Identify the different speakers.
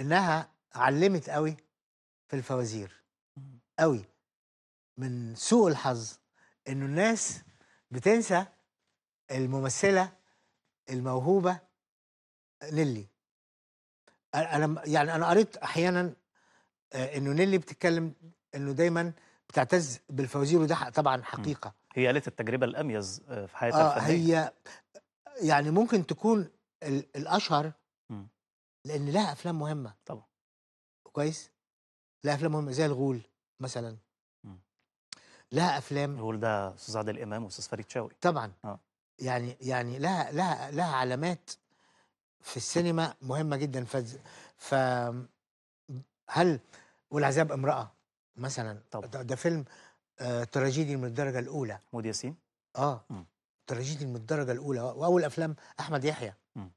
Speaker 1: انها علمت قوي في الفوازير قوي إمم. من سوء الحظ انه الناس بتنسى الممثله الموهوبه نيلي انا يعني انا قريت احيانا انه نيلي بتتكلم انه دايما بتعتز بالفوازير وده طبعا إمم. حقيقه
Speaker 2: هي قالت التجربه الاميز آه، في حياتها آه هي
Speaker 1: يعني ممكن تكون الاشهر لان لها افلام مهمه طبعا كويس لها افلام مهمه زي الغول مثلا إمم. لها افلام الغول ده استاذ عادل امام واستاذ فريد شوقي طبعا آه. يعني يعني لها لها لها علامات في السينما مهمه جدا ف ف هل والعذاب امراه مثلا طبعا ده, ده فيلم آه تراجيدي من الدرجه الاولى مود ياسين اه إمم. تراجيدي من الدرجه الاولى واول افلام احمد يحيى إمم.